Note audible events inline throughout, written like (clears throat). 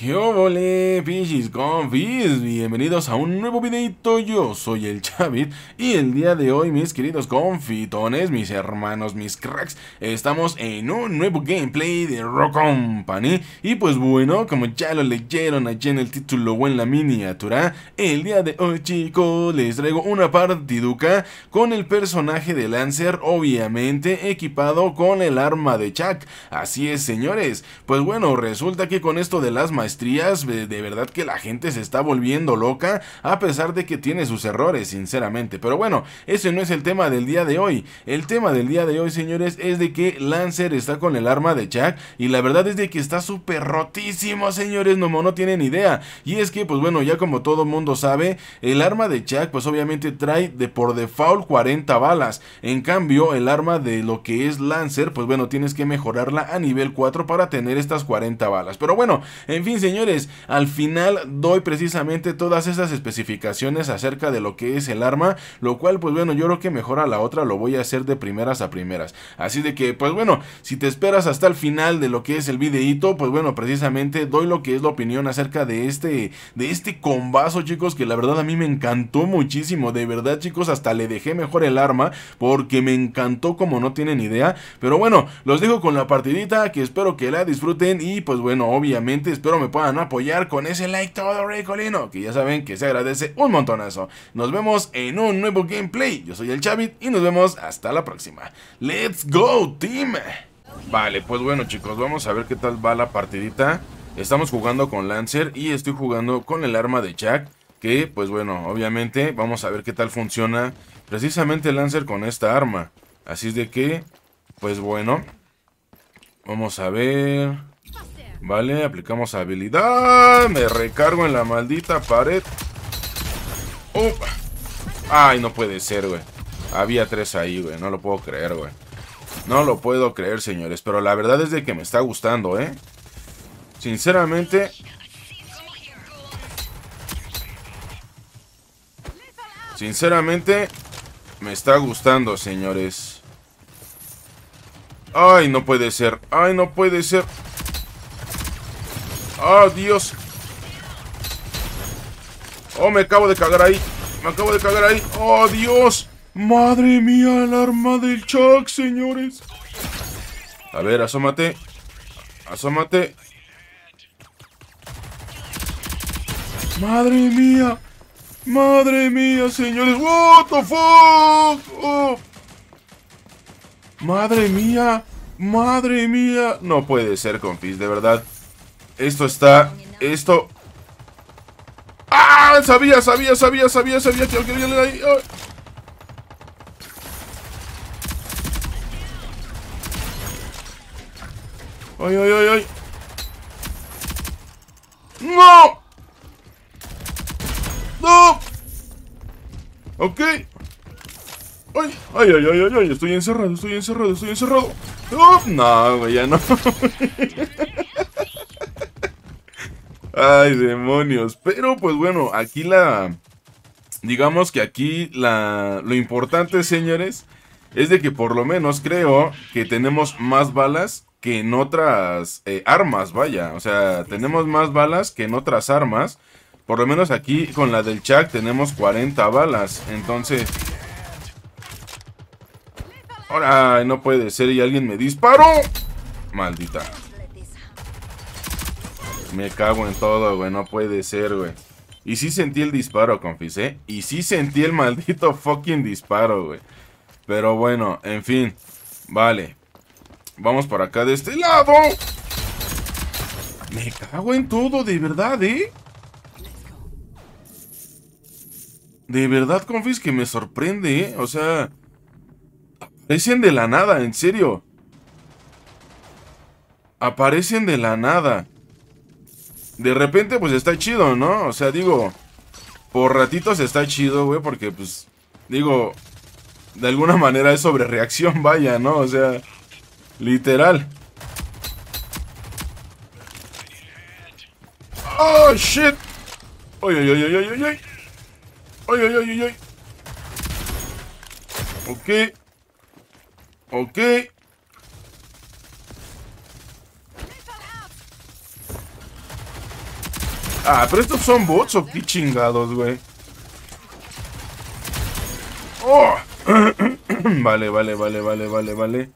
¿Qué obole, Pichis Confis? Bienvenidos a un nuevo videito, yo soy el Chavit y el día de hoy, mis queridos confitones, mis hermanos, mis cracks, estamos en un nuevo gameplay de Rock Company y pues bueno, como ya lo leyeron allí en el título o en la miniatura, el día de hoy, chicos, les traigo una partiduca con el personaje de Lancer, obviamente equipado con el arma de Chuck, así es señores, pues bueno, resulta que con esto de las de, verdad que la gente se está volviendo loca, a pesar de que tiene sus errores, sinceramente. Pero bueno, ese no es el tema del día de hoy. El tema del día de hoy, señores, es de que Lancer está con el arma de Chuck y la verdad es de que está súper rotísimo, señores, no, no tienen idea. Y es que, pues bueno, ya como todo mundo sabe, el arma de Chuck, pues obviamente trae de por default 40 balas. En cambio, el arma de lo que es Lancer, pues bueno, tienes que mejorarla a nivel 4 para tener estas 40 balas. Pero bueno, en fin, señores, al final doy precisamente todas esas especificaciones acerca de lo que es el arma, lo cual pues bueno, yo creo que mejor a la otra lo voy a hacer de primeras a primeras. Así de que pues bueno, si te esperas hasta el final de lo que es el videíto, pues bueno, precisamente doy lo que es la opinión acerca de este de este combazo, chicos, que la verdad a mí me encantó muchísimo, de verdad, chicos, hasta le dejé mejor el arma porque me encantó como no tienen idea, pero bueno, los dejo con la partidita que espero que la disfruten y pues bueno, obviamente espero me puedan apoyar con ese like todo recolino, que ya saben que se agradece un montonazo. Nos vemos en un nuevo gameplay. Yo soy el Chavit y nos vemos hasta la próxima. ¡Let's go, team! Vale, pues bueno chicos, vamos a ver qué tal va la partidita. Estamos jugando con Lancer y estoy jugando con el arma de Jack. Que, pues bueno, obviamente vamos a ver qué tal funciona precisamente Lancer con esta arma. Así es de que, pues bueno, vamos a ver... Vale, aplicamos habilidad. Me recargo en la maldita pared. Oh. Ay, no puede ser, güey. Había tres ahí, güey. No lo puedo creer, güey. No lo puedo creer, señores. Pero la verdad es de que me está gustando, ¿eh? Sinceramente... Sinceramente, me está gustando, señores. Ay, no puede ser. Ay, no puede ser. ¡Ah, ¡Oh, Dios! ¡Oh, me acabo de cagar ahí! ¡Me acabo de cagar ahí! ¡Oh, Dios! ¡Madre mía, el arma del Chuck, señores! A ver, asómate. Asómate. ¡Madre mía! ¡Madre mía, señores! ¡What the fuck! Oh. ¡Madre mía! ¡Madre mía! No puede ser, confis, de verdad. Esto está... Esto... ¡Ah! Sabía, sabía, sabía, sabía, sabía que alguien viene ahí. ¡Ay! ¡Ay, ay, ay, ay! ay ¡No! Ok. ¡Ay! ¡Ay, ay, ay, ay! Estoy encerrado, estoy encerrado, estoy encerrado. ¡Oh! No, güey, ya no. (laughs) Ay, demonios. Pero pues bueno, aquí la... Digamos que aquí la, lo importante, señores, es de que por lo menos creo que tenemos más balas que en otras eh, armas, vaya. O sea, tenemos más balas que en otras armas. Por lo menos aquí con la del Chuck tenemos 40 balas. Entonces... Ahora, no puede ser y alguien me disparó. Maldita. Me cago en todo, güey. No puede ser, güey. Y sí sentí el disparo, eh Y sí sentí el maldito (laughs) fucking disparo, güey. Pero bueno, en fin. Vale. Vamos para acá de este lado. Me cago en todo, de verdad, ¿eh? De verdad, confis, que me sorprende, ¿eh? O sea... Aparecen de la nada, en serio. Aparecen de la nada de repente, pues está chido, ¿no? O sea, digo, por ratitos está chido, güey, porque, pues, digo, de alguna (laughs) manera es sobre reacción, vaya, ¿no? O sea, literal. ¡Oh, shit! ¡Ay, ay, ay, ay, ay, ay! ¡Ay, ay, ay, ay, ay! Ok. Ok. Ah, pero estos son bots o qué chingados, güey. Oh. (coughs) vale, vale, vale, vale, vale, vale.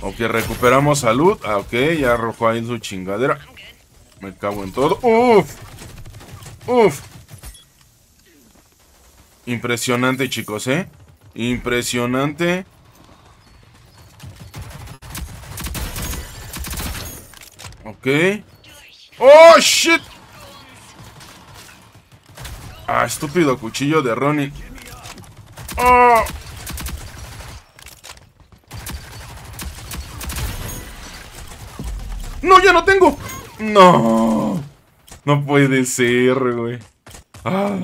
Ok, recuperamos salud. Ah, ok, ya arrojó ahí su chingadera. Me cago en todo. Uf. Uf. Impresionante, chicos, ¿eh? Impresionante. Ok. ¡Oh, shit! Ah, estúpido cuchillo de Ronnie ¡Oh! ¡No, ya no tengo! ¡No! No puede ser, güey. Ah.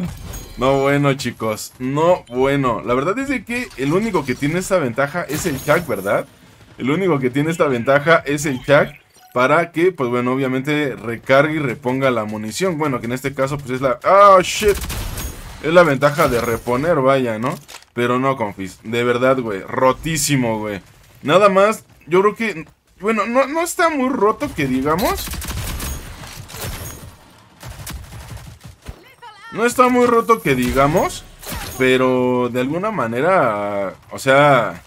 no bueno, chicos. No bueno. La verdad es de que el único que tiene esta ventaja es el Jack, ¿verdad? El único que tiene esta ventaja es el Jack para que, pues bueno, obviamente recargue y reponga la munición. Bueno, que en este caso, pues es la... ¡Ah, shit! Es la ventaja de reponer, vaya, ¿no? Pero no, confis. De verdad, güey. Rotísimo, güey. Nada más, yo creo que... Bueno, no, no está muy roto que digamos. No está muy roto que digamos. Pero de alguna manera... O sea...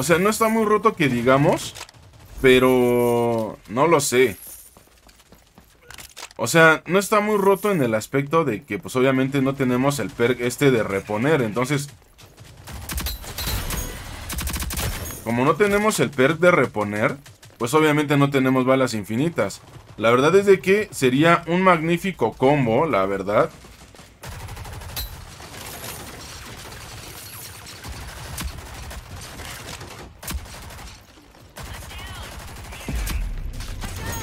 O sea, no está muy roto que digamos. Pero... No lo sé. O sea, no está muy roto en el aspecto de que pues obviamente no tenemos el perk este de reponer. Entonces... Como no tenemos el perk de reponer, pues obviamente no tenemos balas infinitas. La verdad es de que sería un magnífico combo, la verdad.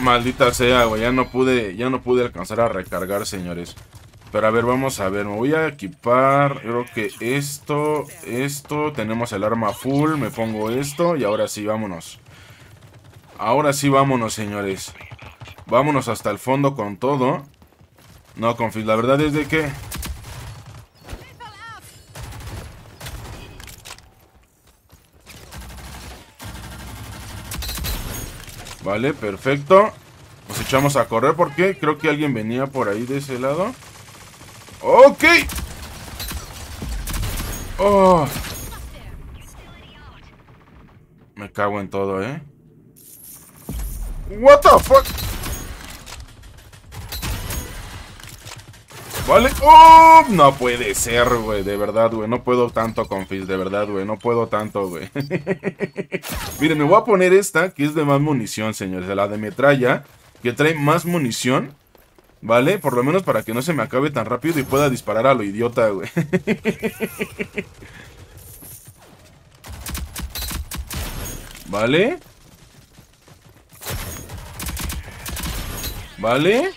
Maldita sea, güey. Ya no pude, ya no pude alcanzar a recargar, señores. Pero a ver, vamos a ver. Me voy a equipar. Creo que esto, esto. Tenemos el arma full. Me pongo esto. Y ahora sí, vámonos. Ahora sí, vámonos, señores. Vámonos hasta el fondo con todo. No, confío, La verdad es de que... Vale, perfecto. Nos echamos a correr porque creo que alguien venía por ahí de ese lado. ¡Ok! Oh. Me cago en todo, ¿eh? ¡What the fuck! ¿vale? ¡Oh! No puede ser, güey, de verdad, güey. No puedo tanto con de verdad, güey. No puedo tanto, güey. (laughs) mire me voy a poner esta, que es de más munición, señores. La de metralla, que trae más munición. ¿Vale? Por lo menos para que no se me acabe tan rápido y pueda disparar a lo idiota, güey. (laughs) ¿Vale? ¿Vale?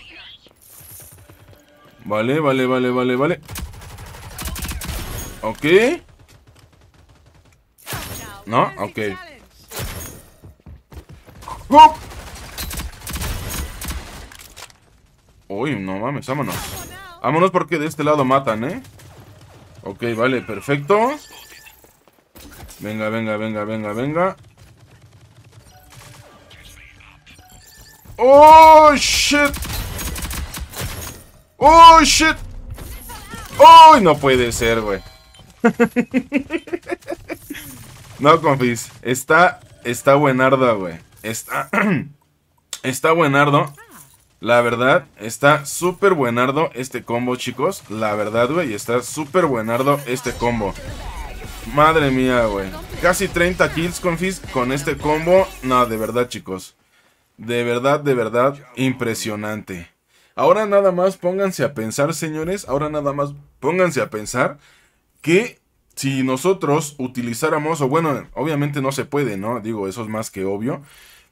Vale, vale, vale, vale, vale. Ok. No, ok. ¡Oh! Uy, no mames, vámonos. Vámonos porque de este lado matan, ¿eh? Ok, vale, perfecto. Venga, venga, venga, venga, venga. ¡Oh, shit! ¡Oh, shit! ¡Oh, no puede ser, güey! (laughs) no, confis. Está, está buenardo, güey. Está, (clears throat) está buenardo. La verdad, está súper buenardo este combo, chicos. La verdad, güey, está súper buenardo este combo. Madre mía, güey. Casi 30 kills, confis, con este combo. No, de verdad, chicos. De verdad, de verdad, impresionante. Ahora nada más pónganse a pensar, señores, ahora nada más pónganse a pensar que si nosotros utilizáramos, o bueno, obviamente no se puede, ¿no? Digo, eso es más que obvio.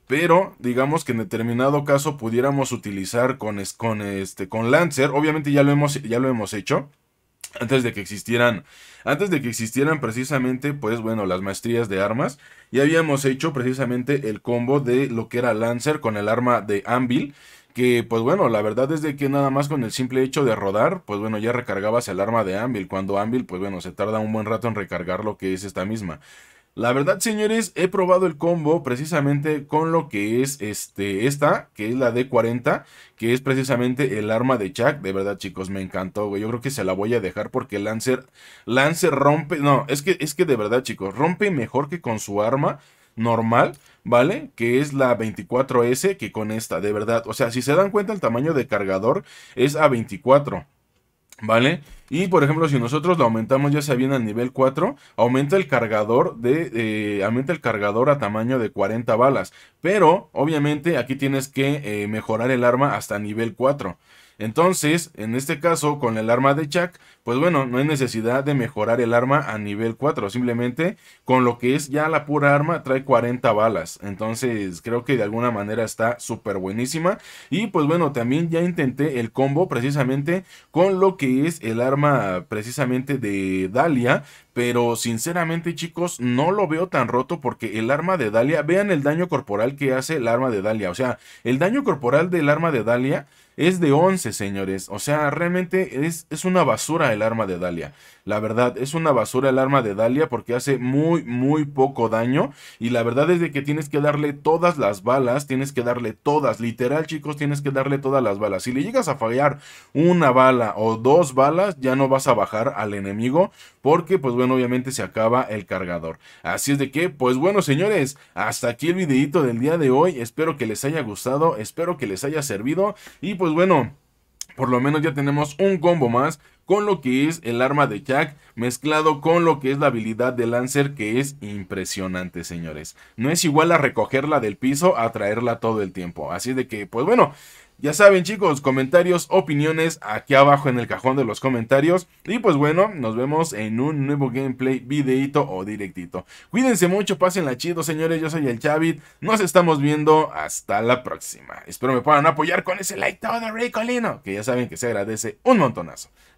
Pero digamos que en determinado caso pudiéramos utilizar con, con, este, con Lancer. Obviamente ya lo hemos, ya lo hemos hecho antes de que existieran antes de que existieran precisamente pues bueno las maestrías de armas ya habíamos hecho precisamente el combo de lo que era Lancer con el arma de Anvil que pues bueno, la verdad es que nada más con el simple hecho de rodar, pues bueno, ya recargabas el arma de Anvil, cuando Anvil pues bueno, se tarda un buen rato en recargar lo que es esta misma. La verdad, señores, he probado el combo precisamente con lo que es este, esta, que es la D40, que es precisamente el arma de Chuck. De verdad, chicos, me encantó, Yo creo que se la voy a dejar porque Lancer, Lancer rompe... No, es que, es que de verdad, chicos, rompe mejor que con su arma normal, ¿vale? Que es la 24S que con esta, de verdad. O sea, si se dan cuenta, el tamaño de cargador es A24, ¿vale? Y por ejemplo, si nosotros lo aumentamos ya sea viene al nivel 4, aumenta el cargador de eh, aumenta el cargador a tamaño de 40 balas, pero obviamente aquí tienes que eh, mejorar el arma hasta nivel 4. Entonces, en este caso, con el arma de Chuck, pues bueno, no hay necesidad de mejorar el arma a nivel 4. Simplemente con lo que es ya la pura arma trae 40 balas. Entonces, creo que de alguna manera está súper buenísima. Y pues bueno, también ya intenté el combo precisamente con lo que es el arma precisamente de Dalia, pero sinceramente chicos no lo veo tan roto porque el arma de Dalia, vean el daño corporal que hace el arma de Dalia, o sea, el daño corporal del arma de Dalia es de 11, señores. O sea, realmente es, es una basura el arma de Dalia. La verdad, es una basura el arma de Dalia porque hace muy, muy poco daño. Y la verdad es de que tienes que darle todas las balas, tienes que darle todas. Literal, chicos, tienes que darle todas las balas. Si le llegas a fallar una bala o dos balas, ya no vas a bajar al enemigo porque, pues bueno, obviamente se acaba el cargador. Así es de que, pues bueno, señores, hasta aquí el videito del día de hoy. Espero que les haya gustado, espero que les haya servido y pues pues bueno, por lo menos ya tenemos un combo más con lo que es el arma de Jack mezclado con lo que es la habilidad de Lancer que es impresionante señores. No es igual a recogerla del piso a traerla todo el tiempo. Así de que pues bueno, ya saben chicos, comentarios, opiniones aquí abajo en el cajón de los comentarios. Y pues bueno, nos vemos en un nuevo gameplay, videito o directito. Cuídense mucho, pasen la chido señores, yo soy el Chavit. Nos estamos viendo hasta la próxima. Espero me puedan apoyar con ese like todo Colino que ya saben que se agradece un montonazo.